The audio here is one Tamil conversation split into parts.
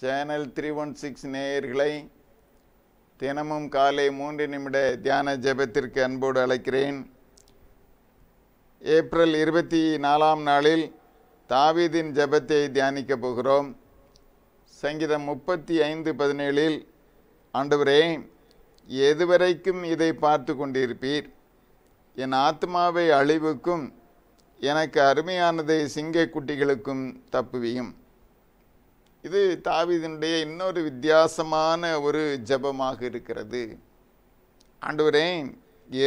சேனல் த்ரீ ஒன் சிக்ஸ் நேயர்களை தினமும் காலை மூன்று நிமிட தியான ஜெபத்திற்கு அன்போடு அழைக்கிறேன் ஏப்ரல் இருபத்தி நாலாம் நாளில் தாவீதின் ஜெபத்தை தியானிக்க போகிறோம் சங்கீதம் முப்பத்தி ஐந்து பதினேழில் ஆண்டவரே எதுவரைக்கும் இதை பார்த்து கொண்டிருப்பீர் என் ஆத்மாவை அழிவுக்கும் எனக்கு அருமையானதை குட்டிகளுக்கும் தப்புவியும் இது தாவிதனுடைய இன்னொரு வித்தியாசமான ஒரு ஜபமாக இருக்கிறது ஆண்டவரே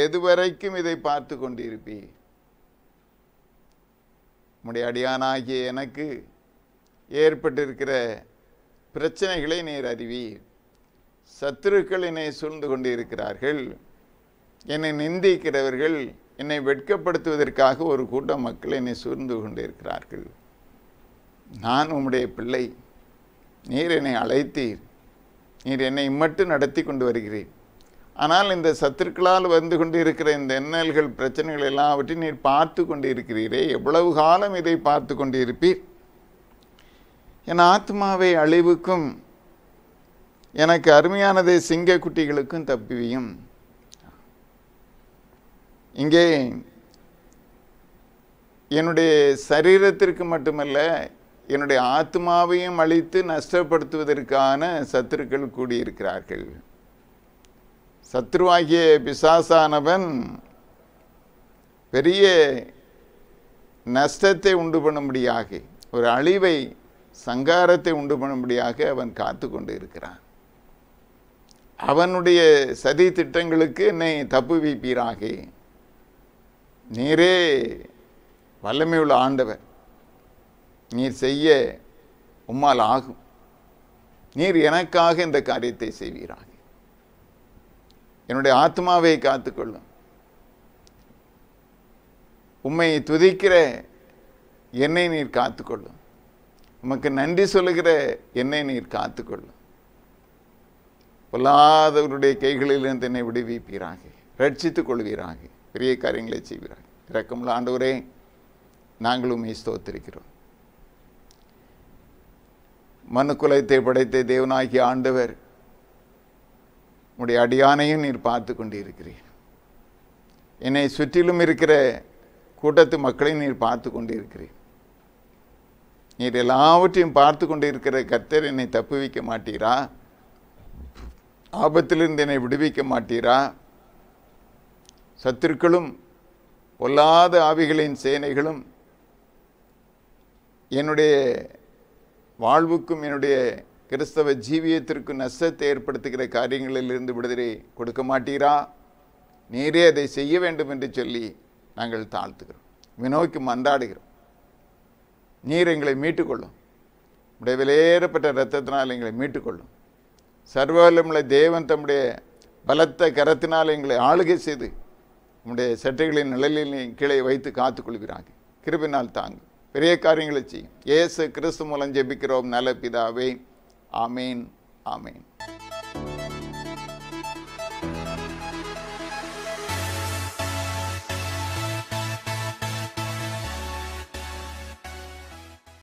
எதுவரைக்கும் இதை பார்த்து கொண்டிருப்பி உடைய அடியானாகிய எனக்கு ஏற்பட்டிருக்கிற பிரச்சனைகளை நீர் அறிவி சத்துருக்கள் என்னை சூழ்ந்து கொண்டிருக்கிறார்கள் என்னை நிந்திக்கிறவர்கள் என்னை வெட்கப்படுத்துவதற்காக ஒரு கூட்டம் மக்கள் என்னை சூழ்ந்து கொண்டிருக்கிறார்கள் நான் உம்முடைய பிள்ளை நீர் என்னை அழைத்தீர் நீர் என்னை இம்மட்டு நடத்தி கொண்டு வருகிறீர் ஆனால் இந்த சத்துருக்களால் வந்து கொண்டு இருக்கிற இந்த எண்ணல்கள் பிரச்சனைகள் எல்லாவற்றையும் நீர் பார்த்து கொண்டு இருக்கிறீரே எவ்வளவு காலம் இதை பார்த்து கொண்டு இருப்பீர் என் ஆத்மாவை அழிவுக்கும் எனக்கு அருமையானதை சிங்க குட்டிகளுக்கும் தப்பிவியும் இங்கே என்னுடைய சரீரத்திற்கு மட்டுமல்ல என்னுடைய ஆத்மாவையும் அழித்து நஷ்டப்படுத்துவதற்கான சத்துருக்கள் கூடியிருக்கிறார்கள் சத்ருவாகிய பிசாசானவன் பெரிய நஷ்டத்தை உண்டு பண்ணும்படியாக ஒரு அழிவை சங்காரத்தை உண்டு பண்ணும்படியாக அவன் காத்து கொண்டு இருக்கிறான் அவனுடைய சதி திட்டங்களுக்கு என்னை தப்பு வைப்பீராக நீரே வல்லமையுள்ள ஆண்டவர் நீர் செய்ய உம்மால் ஆகும் நீர் எனக்காக இந்த காரியத்தை செய்வீராக என்னுடைய ஆத்மாவை காத்துக்கொள்ளும் உம்மை துதிக்கிற என்னை நீர் காத்துக்கொள்ளும் உமக்கு நன்றி சொல்லுகிற என்னை நீர் காத்துக்கொள்ளும் பொல்லாதவருடைய கைகளிலிருந்து என்னை விடுவிப்பீராக ரட்சித்துக் கொள்வீராக பெரிய காரியங்களை செய்வீராக இறக்கமுள்ள ஆண்டவரே நாங்களும் உண்மையை ஸ்தோத்திருக்கிறோம் மனு குலத்தை படைத்த தேவனாகிய ஆண்டவர் உடைய அடியானையும் நீர் பார்த்து கொண்டிருக்கிறீர் என்னை சுற்றிலும் இருக்கிற கூட்டத்து மக்களையும் நீர் பார்த்து கொண்டிருக்கிறீர் நீர் எல்லாவற்றையும் பார்த்து கொண்டிருக்கிற கர்த்தர் என்னை தப்புவிக்க மாட்டீரா ஆபத்திலிருந்து என்னை விடுவிக்க மாட்டீரா சத்துருக்களும் பொல்லாத ஆவிகளின் சேனைகளும் என்னுடைய வாழ்வுக்கும் என்னுடைய கிறிஸ்தவ ஜீவியத்திற்கு நஷ்டத்தை ஏற்படுத்துகிற காரியங்களிலிருந்து விடுதலை கொடுக்க மாட்டீரா நீரே அதை செய்ய வேண்டும் என்று சொல்லி நாங்கள் தாழ்த்துகிறோம் வினோய்க்கு மன்றாடுகிறோம் நீர் எங்களை மீட்டுக்கொள்ளும் உடைய விலையேறப்பட்ட இரத்தத்தினால் எங்களை மீட்டுக்கொள்ளும் சர்வவல்லமுள்ள தேவன் தம்முடைய பலத்த கரத்தினால் எங்களை ஆளுகை செய்து நம்முடைய சட்டைகளின் நிழலில் கீழே வைத்து காத்துக்கொள்கிறாங்க கிருபினால் தாங்கும் பெரிய காரியங்களை செய்யும் ஏசு கிறிஸ்து மூலம் ஜெபிக்கிறோம் நல்ல பிதாவே ஆமேன் ஆமேன்